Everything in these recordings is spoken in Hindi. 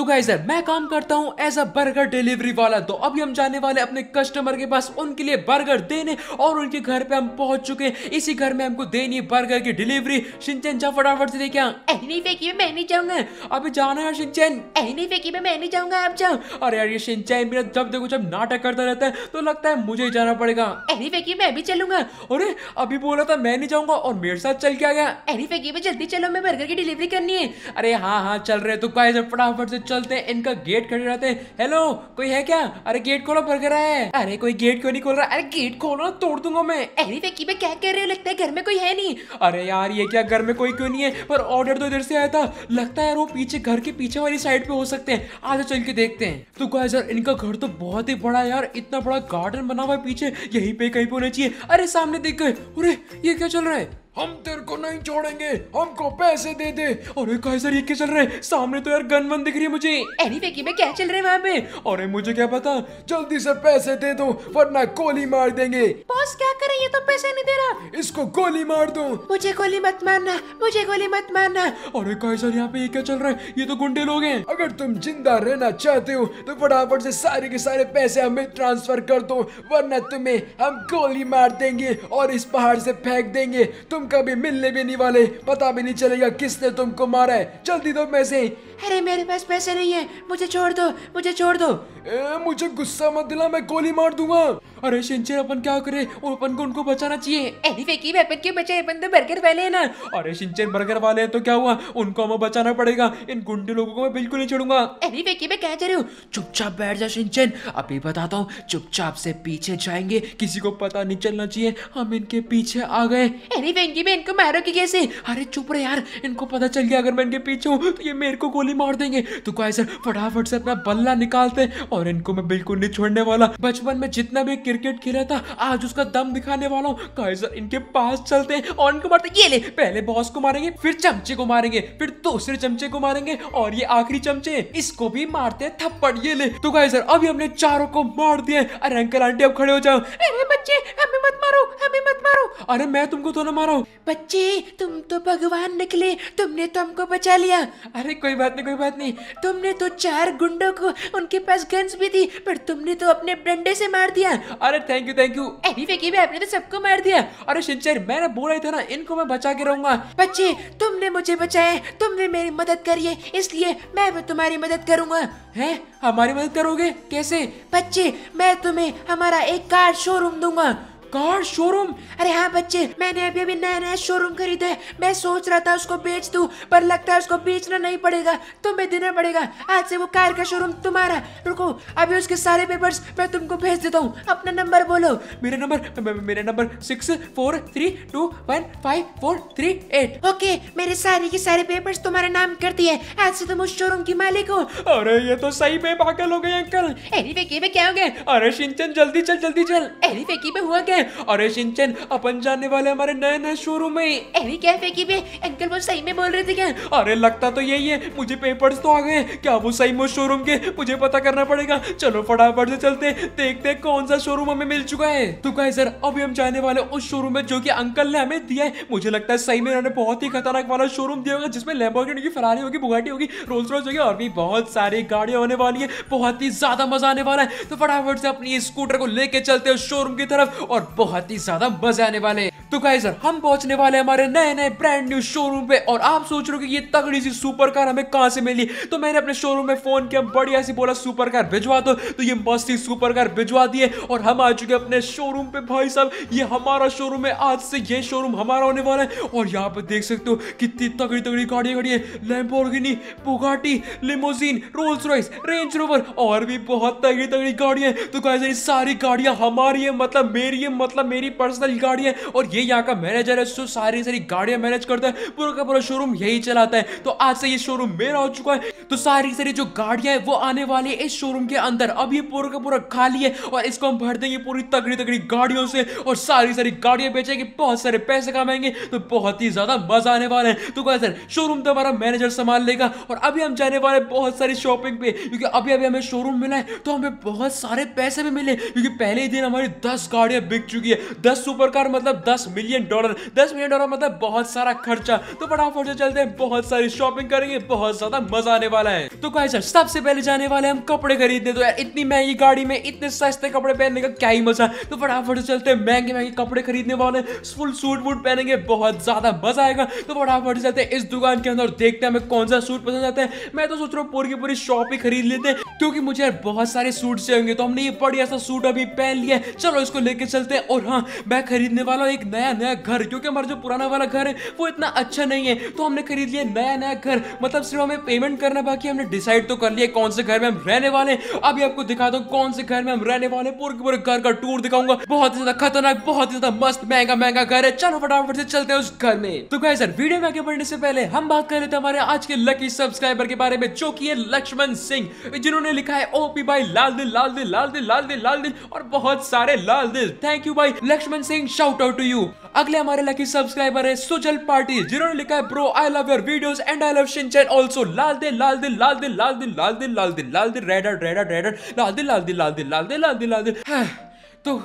तो गाइजर मैं काम करता हूँ एज अ बर्गर डिलीवरी वाला तो अभी हम जाने वाले अपने कस्टमर के पास उनके लिए बर्गर देने और उनके घर पे हम पहुंच चुके हैं इसी घर में हमको देनी बर्गर की डिलीवरी सिंचन जा फटाफट से देखे नहीं फेंकी मैं नहीं जाऊंगा अभी जाना है शिनचैन नहीं फेंकी मैं नहीं जाऊंगा अब जाओ अरे यार ये शिनचैन मेरा जब देखो जब नाटक करता रहता है तो लगता है मुझे ही जाना पड़ेगा नहीं फेंकी मैं भी चलूंगा अरे अभी बोला था मैं नहीं जाऊंगा और मेरे साथ चल के आ गया नहीं फेंकी मैं जल्दी चलो मैं बर्गर की डिलीवरी करनी है अरे हाँ हाँ चल रहे तो गाइस फटाफट से चलते हैं इनका गेट खड़े रहते हैं हेलो कोई है क्या अरे गेट खोलो भर रहा है अरे कोई गेट क्यों नहीं खोल रहा अरे गेट खोलो तोड़ दूंगा मैं अरे फैकी में क्या कर रहे हो लगता है घर में कोई है नहीं अरे यार ये क्या घर में कोई क्यों नहीं है पर ऑर्डर तो इधर से आया था लगता है यार वो पीछे घर के पीछे वाली साइड पे हो सकते हैं आगे चल के देखते हैं तो गाइस यार इनका घर तो बहुत ही बड़ा है यार इतना बड़ा गार्डन बना हुआ है पीछे यही पे कहीं पे होना चाहिए अरे सामने देख गए अरे ये क्या चल रहा है हम तेरे को नहीं छोड़ेंगे हमको पैसे दे दे अरे काइजर ये क्या चल रहे सामने तो यार गनमन दिख रही है मुझे एनी anyway, में क्या चल रहा है वहाँ पे अरे मुझे क्या पता जल्दी से पैसे दे दो वरना गोली मार देंगे बॉस क्या करें ये तो पैसे नहीं दे रहा इसको गोली मार दो मुझे गोली मत मारना मुझे गोली मत मारना अरे कायसर यहाँ पे ये क्या चल रहा है ये तो गुंडे लोग हैं अगर तुम जिंदा रहना चाहते हो तो फटाफट से सारे के सारे पैसे हमें ट्रांसफर कर दो वरना तुम्हें हम गोली मार देंगे और इस पहाड़ से फेंक देंगे तुम कभी मिलने भी नहीं वाले पता भी नहीं चलेगा किसने तुमको मारा है जल्दी दो पैसे अरे मेरे पास पैसे नहीं है मुझे छोड़ दो मुझे छोड़ दो ए, मुझे गुस्सा मत दिला मैं गोली मार दूंगा अरे शिनचैन अपन क्या करे अपन को उनको बचाना चाहिए वेपन के बचे अपन तो बर्गर वाले हैं ना अरे शिनचैन बर्गर वाले हैं तो क्या हुआ उनको हमें बचाना पड़ेगा इन गुंडे लोगों को मैं बिल्कुल नहीं छोड़ूंगा अरे फेकी मैं कह रही हूँ चुपचाप बैठ जा शिनचैन अभी बताता हूँ चुपचाप से पीछे जाएंगे किसी को पता नहीं चलना चाहिए हम इनके पीछे आ गए अरे फेंकी मैं इनको मारो की कैसे अरे चुप रहे यार इनको पता चल गया अगर मैं इनके पीछे हूँ तो ये मेरे को गोली मार देंगे तो सर फटाफट से अपना बल्ला निकालते और और इनको मैं बिल्कुल नहीं छोड़ने वाला बचपन में जितना भी क्रिकेट खेला था आज उसका दम दिखाने वाला हूँ काइजर इनके पास चलते हैं और इनको मारते ये ले पहले बॉस को मारेंगे फिर चमचे को मारेंगे फिर दूसरे चमचे को मारेंगे और ये आखिरी चमचे इसको भी मारते हैं थप्पड़ ये ले तो काइजर अभी हमने चारों को मार दिया अरे अंकल आंटी अब खड़े हो जाओ अरे बच्चे हमें मत मारो हमें मत मारो अरे मैं तुमको तो ना मारा हूँ बच्चे तुम तो भगवान निकले तुमने तो हमको बचा लिया अरे कोई बात नहीं कोई बात नहीं तुमने तो चार गुंडों को उनके पास गए गन्स भी थी पर तुमने तो अपने डंडे से मार दिया अरे थैंक यू थैंक यू अभी फेंकी आपने तो सबको मार दिया अरे शिनचैन मैंने बोला ही था ना इनको मैं बचा के रहूंगा बच्चे तुमने मुझे बचाया तुमने मेरी मदद करी है इसलिए मैं भी तुम्हारी मदद करूंगा है हमारी मदद करोगे कैसे बच्चे मैं तुम्हें हमारा एक कार शोरूम दूंगा कार शोरूम अरे हाँ बच्चे मैंने अभी अभी नया नया शोरूम खरीदा है मैं सोच रहा था उसको बेच दू पर लगता है उसको बेचना नहीं पड़ेगा तुम्हें देना पड़ेगा आज से वो कार का शोरूम तुम्हारा रुको अभी उसके सारे पेपर्स मैं तुमको भेज देता हूँ अपना नंबर बोलो मेरा नंबर मेरा number six four three two one five four three eight okay मेरे सारे के सारे पेपर्स तुम्हारे नाम कर दिए आज से तुम उस शोरूम की मालिक हो अरे ये तो सही में पागल हो गए अंकल एरी फेकी में क्या हो गया अरे शिंचन जल्दी चल जल्दी चल एरी फेकी में हुआ क्या है अरे सिंचन अपन जाने वाले हमारे नए नए शोरूम में अरे क्या फेंकी बे अंकल वो सही में बोल रहे थे क्या अरे लगता तो यही है मुझे पेपर्स तो आ गए क्या वो सही में शोरूम के मुझे पता करना पड़ेगा चलो फटाफट से चलते देखते कौन सा शोरूम हमें मिल चुका है तो कहे सर अभी हम जाने वाले उस शोरूम में जो की अंकल ने हमें दिया है मुझे लगता है सही में उन्होंने बहुत ही खतरनाक वाला शोरूम दिया होगा जिसमें लेबोरेटरी की फरारी होगी बुगाटी होगी रोल्स रॉयस होगी और भी बहुत सारी गाड़ियां होने वाली है बहुत ही ज्यादा मजा आने वाला है तो फटाफट से अपनी स्कूटर को लेके चलते हैं शोरूम की तरफ और बहुत ही ज्यादा मजा आने वाले तो सर हम पहुंचने वाले हमारे नए नए ब्रांड न्यू शोरूम पे और आप सोच रहे हो कि ये तगड़ी सी सुपर कार हमें कहां से मिली तो मैंने अपने शोरूम में फोन किया बढ़िया सी बोला सुपर कार भिजवा दो तो ये मस्त ही सुपर कार भिजवा दिए और हम आ चुके अपने शोरूम पे भाई साहब ये हमारा शोरूम है आज से ये शोरूम हमारा होने वाला है और यहाँ पे देख सकते हो कितनी तगड़ी तगड़ी गाड़ी खड़ी है Lamborghini Bugatti limousine Rolls Royce Range Rover और भी बहुत तगड़ी तगड़ी गाड़ियां तो गाइजर सारी गाड़ियां हमारी है मतलब मेरी है मतलब मेरी पर्सनल गाड़ी है और ये यहाँ का मैनेजर है जो सारी सारी गाड़ियां मैनेज करता है पूरा का पूरा शोरूम यही चलाता है तो आज से ये शोरूम मेरा हो चुका है तो सारी सारी जो गाड़ियां है वो आने वाली है इस शोरूम के अंदर अब ये पूरा का पूरा खाली है और इसको हम भर देंगे पूरी तगड़ी तगड़ी गाड़ियों से और सारी सारी गाड़ियां बेचेंगे बहुत सारे पैसे कमाएंगे तो बहुत ही ज़्यादा मजा आने वाला है तो क्या सर शोरूम तो हमारा मैनेजर संभाल लेगा और अभी हम जाने वाले बहुत सारी शॉपिंग पे क्योंकि अभी अभी हमें शोरूम मिला है तो हमें बहुत सारे पैसे भी मिले क्योंकि पहले ही दिन हमारी दस गाड़ियां बिक चुकी है दस सुपर कार मतलब दस मिलियन डॉलर दस मिलियन डॉलर मतलब बहुत सारा खर्चा तो फटाफट से चलते हैं बहुत सारी शॉपिंग करेंगे बहुत ज्यादा मजा आने वाला है तो गाइस सबसे पहले जाने वाले हम कपड़े खरीदने तो यार इतनी महंगी गाड़ी में इतने सस्ते कपड़े पहनने का क्या ही मजा तो फटाफट से चलते हैं महंगे महंगे कपड़े खरीदने वाले फुल सूट वूट पहनेंगे बहुत ज्यादा मजा आएगा तो फटाफट से चलते हैं इस दुकान के अंदर देखते हैं हमें कौन सा सूट पसंद आता है मैं तो सोच रहा हूँ पूरी की पूरी शॉप ही खरीद लेते हैं क्योंकि मुझे यार बहुत सारे सूट चाहिए तो हमने ये बढ़िया सा सूट अभी पहन लिया चलो इसको लेके चलते है और हाँ मैं खरीदने वाला हूँ एक नया नया घर क्योंकि हमारा जो पुराना वाला घर है वो इतना अच्छा नहीं है तो हमने खरीद लिया नया नया घर मतलब सिर्फ हमें पेमेंट करना बाकी हमने डिसाइड तो कर लिया कौन से घर में हम रहने वाले अभी आपको दिखा दो कौन से घर में हम रहने वाले पूरे पूरे घर का टूर दिखाऊंगा बहुत ही ज्यादा खतरनाक बहुत ही ज्यादा मस्त महंगा महंगा घर है चलो फटाफट से चलते हैं उस घर में तो क्या सर वीडियो में आगे बढ़ने से पहले हम बात कर रहे थे हमारे आज के लकी सब्सक्राइबर के बारे में जो की है लक्ष्मण सिंह जिन्होंने लिखा है ओपी भाई लाल दिल लाल दिल लाल दिल लाल दिल लाल दिल और बहुत सारे लाल दिल थैंक यू यू भाई Laxman Singh shout out to you अगले हमारे लकी सब्सक्राइबर है सुजल पार्टी जिन्होंने लिखा है bro I love your videos and I love Shinchan also लाल दिल लाल दिल लाल दिल लाल दिल लाल दिल लाल दिल लाल दिल रेड रेड रेड लाल दिल लाल दिल लाल दिल लाल दिल लाल दिल लाल दे तो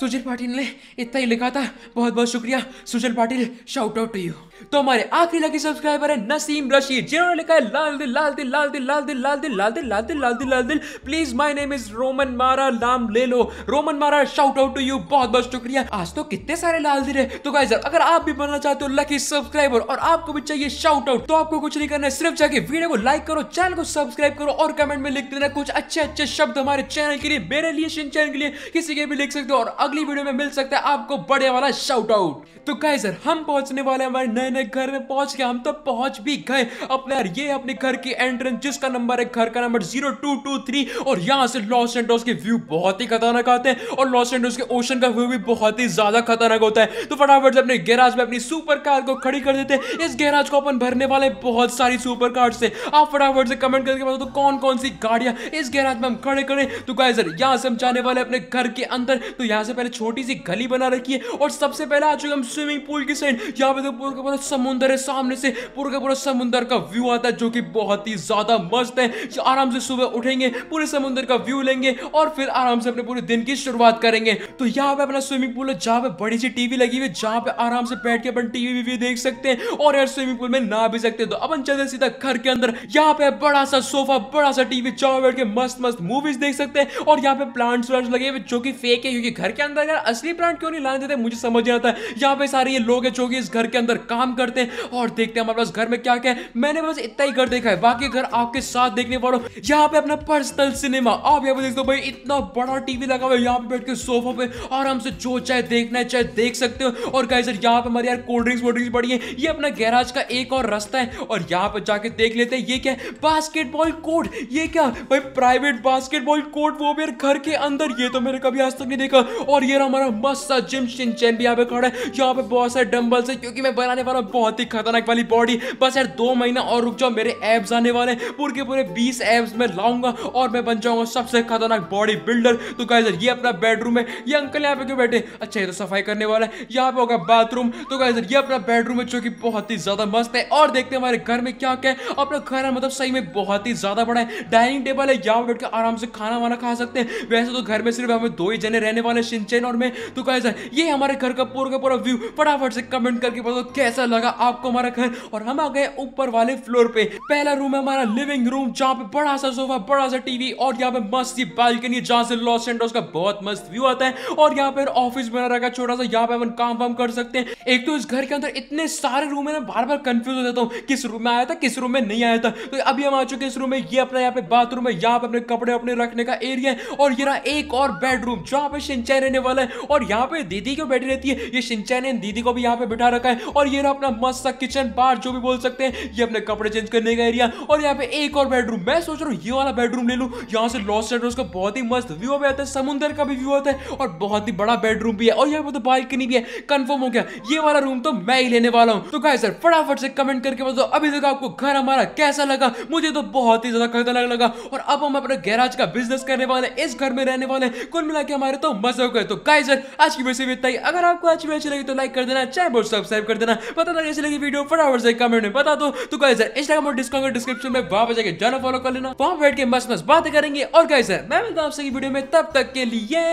सुजील पाटिल ने इतना ही लिखा था बहुत बहुत शुक्रिया Sushil Patil shout out to you तो हमारे आखिरी लकी सब्सक्राइबर है नसीम रशीद जिन्होंने लिखा है लाल दिल लाल दिल लाल दिल लाल दिल लाल दिल लाल दिल लाल दिल लाल दिल लाल दिल please my name is Roman मारा नाम ले लो रोमन मारा शाउट आउट टू यू बहुत बहुत शुक्रिया आज तो कितने सारे लाल दिल है तो गाइज अगर आप भी बनना चाहते हो लकी सब्सक्राइबर और आपको भी चाहिए शाउट आउट तो आपको कुछ नहीं करना है सिर्फ जाके वीडियो को लाइक करो चैनल को सब्सक्राइब करो और कमेंट में लिख देना कुछ अच्छे अच्छे शब्द हमारे चैनल के लिए मेरे लिए चैनल के लिए किसी के भी लिख सकते हो और अगली वीडियो में मिल सकता है आपको बड़े वाला शाउट आउट तो कहे सर हम पहुंचने वाले हमारे नए नए घर में पहुंच गए हम तो पहुंच भी गए अपने यार ये अपने घर की एंट्रेंस जिसका नंबर है घर का number zero two two three और यहाँ से लॉस एंडोस के व्यू बहुत ही खतरनाक आते हैं और लॉस एंडोस के ओशन का व्यू भी बहुत ही ज्यादा खतरनाक होता है तो फटाफट से अपने गैराज में अपनी सुपर कार को खड़ी कर देते हैं इस गैराज को अपन भरने वाले बहुत सारी सुपर कार से आप फटाफट से कमेंट करके बताओ तो कौन कौन सी गाड़ियां इस गैराज में हम खड़े करें तो गाय सर यहाँ से हम जाने वाले अपने घर के अंदर तो यहाँ से पहले छोटी सी गली बना रखी है और सबसे पहले आ चुके हम स्विमिंग पूल की साइड यहाँ पे तो पूरा का पूरा समुंदर है सामने से पूरा का पूरा समुंदर का व्यू आता है जो कि बहुत ही ज्यादा मस्त है आराम से सुबह उठेंगे पूरे समुद्र का व्यू लेंगे और फिर आराम से अपने पूरे दिन की शुरुआत करेंगे तो यहाँ पे अपना स्विमिंग पूल है जहाँ पे बड़ी सी टीवी लगी हुई जहाँ पे आराम से बैठ के अपन टीवी भी देख सकते हैं और यार स्विमिंग पूल में ना भी सकते तो अपन चलते सीधा घर के अंदर यहाँ पे बड़ा सा सोफा बड़ा सा टीवी जहाँ बैठ के मस्त मस्त मूवीज देख सकते हैं और यहाँ पे प्लांट्स लगे हुए जो कि फेक है क्योंकि घर के अंदर यार असली प्लांट क्यों नहीं लाने देते मुझे समझ नहीं आता है यहाँ पे सारे ये लोग हैं जो कि इस घर के अंदर काम करते हैं और देखते हैं हमारे पास घर में क्या क्या है मैंने बस इतना ही घर देखा है बाकी घर आपके साथ देखने वालों यहाँ पे अपना पर्सनल सिनेमा आप यहाँ पे देखते हो भाई इतना बड़ा टीवी लगा हुआ है यहाँ पे बैठ के सोफा पे आराम से जो चाहे देखना है चाहे देख सकते हो और गाइस सर यहाँ पे हमारे यार कोल्ड ड्रिंक्स वोल्ड ड्रिंक्स पड़ी है ये अपना गैराज का एक और रास्ता है और यहाँ पे जाके देख लेते हैं ये क्या है बास्केटबॉल कोर्ट ये क्या भाई प्राइवेट बास्केटबॉल कोर्ट वो भी घर के अंदर ये तो मैंने कभी आज तक नहीं देखा और ये रहा हमारा मस्त सा जिम चैन भी यहाँ पे खड़ा है यहाँ पे बहुत सारे डम्बल्स है क्योंकि मैं बनाने वाला हूँ बहुत ही खतरनाक वाली बॉडी बस यार दो महीना और रुक जाओ मेरे एब्स आने वाले हैं पूरे के पूरे बीस एब्स में लाऊंगा और मैं बन जाऊंगा सबसे खतरनाक बॉडी बिल्डर तो कह ये अपना बेडरूम है ये अंकल यहाँ पे क्यों बैठे अच्छा ये तो सफाई करने वाला है यहाँ पे होगा बाथरूम तो सर ये अपना बेडरूम है जो कि बहुत ही ज्यादा मस्त है और देखते हैं हमारे घर में क्या क्या है अपना घर है मतलब सही में बहुत ही ज्यादा बड़ा है डाइनिंग टेबल है यहाँ बैठ के आराम से खाना वाना खा सकते हैं वैसे तो घर में सिर्फ हमें दो ही जने रहने वाले सिंचन और मैं तो कैसा ये हमारे घर का पूरा का पूरा व्यू फटाफट से कमेंट करके बताओ कैसा लगा आपको हमारा घर और हम आ गए ऊपर वाले फ्लोर पे पहला रूम है हमारा लिविंग रूम जहाँ पे बड़ा सा सोफा बड़ा सा टीवी और यहाँ पे मस्त बालकनी जहाँ से लॉस एंडोस का बहुत मस्त व्यू आता है और यहाँ पे ऑफिस बना रखा छोटा सा यहाँ पे हम काम वाम कर सकते हैं एक तो इस घर के अंदर इतने सारे रूम है मैं बार बार कंफ्यूज हो जाता हूँ किस रूम में आया था किस रूम में नहीं आया था तो अभी हम आ चुके इस रूम में ये अपना यहाँ पे बाथरूम है यहाँ पे अपने कपड़े अपने रखने का एरिया है और ये रहा एक और बेडरूम जहाँ पे सिंचाई रहने वाला है और यहाँ पे दीदी क्यों बैठी रहती है ये सिंचाई ने दीदी को भी यहाँ पे बिठा रखा है और ये ना अपना मस्त सा किचन बार जो भी बोल सकते हैं ये अपने कपड़े चेंज करने का एरिया और यहाँ पे एक और बेडरूम मैं सोच रहा हूँ ये वाला बेडरूम ले लू यहाँ से लॉस एंड्रोस का बहुत ही मस्त व्यू भी आता है समुद्र का भी व्यू आता है और बहुत ही बड़ा बेडरूम भी है और यहाँ पे तो बालकनी भी है कन्फर्म हो गया ये वाला रूम तो मैं ही लेने वाला हूँ तो गाय सर फटाफट से कमेंट करके बताओ अभी तक आपको घर हमारा कैसा लगा मुझे तो बहुत ही ज्यादा खतरनाक लगा और अब हम अपने गैराज का बिजनेस करने वाले इस घर में रहने वाले कुल मिला के हमारे तो मजे कर तो गाइजर आज की वीडियो से इतना ही अगर आपको आज वीडियो अच्छी लगी तो लाइक कर देना चाहे पर सब्सक्राइब कर देना पता था कैसी लगी वीडियो फटाफट से कमेंट में बता दो तो गाइजर इंस्टाग्राम और डिस्काउंट डिस्क्रिप्शन में वहां पर जाकर जाना फॉलो कर लेना वहां बैठ के मस्त मस्त बातें करेंगे और गाइजर मैं मिलता हूँ आपसे वीडियो में तब तक के लिए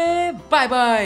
बाय बाय